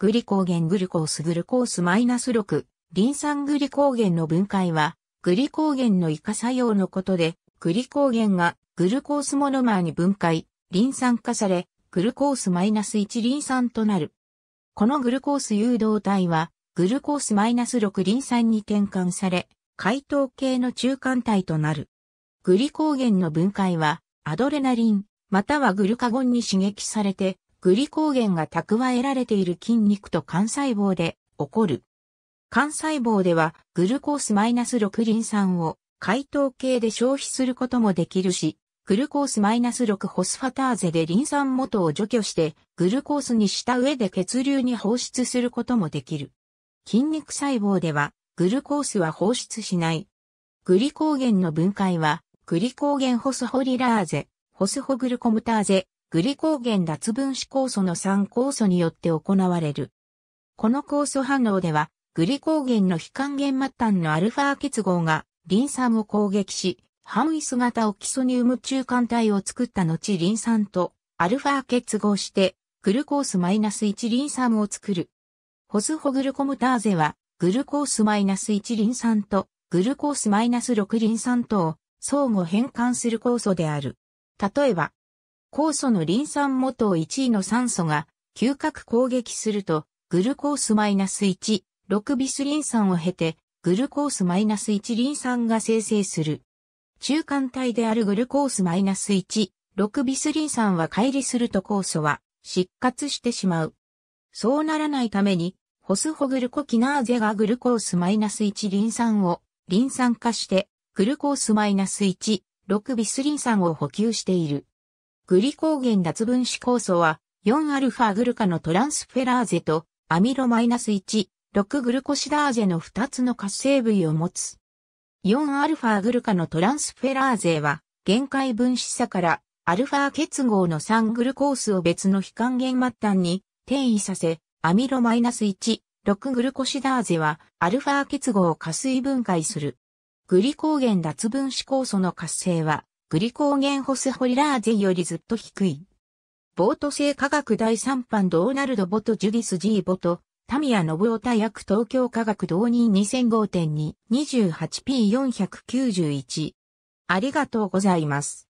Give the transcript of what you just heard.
グリコーゲングルコースグルコースマイナス -6、リン酸グリコーゲンの分解は、グリコーゲンの異化作用のことで、グリコーゲンがグルコースモノマーに分解、リン酸化され、グルコースマイナス -1 リン酸となる。このグルコース誘導体は、グルコースマイナス -6 リン酸に転換され、解糖系の中間体となる。グリコーゲンの分解は、アドレナリン、またはグルカゴンに刺激されて、グリコーゲンが蓄えられている筋肉と肝細胞で起こる。肝細胞ではグルコース -6 リン酸を解糖系で消費することもできるし、グルコース -6 ホスファターゼでリン酸元を除去してグルコースにした上で血流に放出することもできる。筋肉細胞ではグルコースは放出しない。グリコーゲンの分解はグリコーゲンホスホリラーゼ、ホスホグルコムターゼ、グリコーゲン脱分子酵素の3酵素によって行われる。この酵素反応では、グリコーゲンの非還元末端のアルファ結合が、リン酸を攻撃し、反囲姿を基礎にニウム中間体を作った後リン酸とアルファ結合して、グルコース -1 リン酸を作る。ホスホグルコムターゼは、グルコース -1 リン酸とグルコース -6 リン酸とを相互変換する酵素である。例えば、酵素のリン酸元1位の酸素が嗅覚攻撃すると、グルコースマイナス -1、6ビスリン酸を経て、グルコースマイナス -1 リン酸が生成する。中間体であるグルコースマイナス -1、6ビスリン酸は乖離すると酵素は失活してしまう。そうならないために、ホスホグルコキナーゼがグルコースマイナス -1 リン酸をリン酸化して、グルコース -1、6ビスリン酸を補給している。グリコーゲン脱分子酵素は 4α グルカのトランスフェラーゼとアミロ -1、6グルコシダーゼの2つの活性部位を持つ。4α グルカのトランスフェラーゼは限界分子差からアルファ結合の3グルコースを別の非還元末端に転移させ、アミロ -1、6グルコシダーゼはアルファ結合を加水分解する。グリコーゲン脱分子酵素の活性はグリコーゲンホスホリラーゼよりずっと低い。ボート製科学第3班ドーナルド・ボト・ジュディス・ジー・ボト、タミヤ・ノブオタ役東京科学導入 2005.2-28P491。ありがとうございます。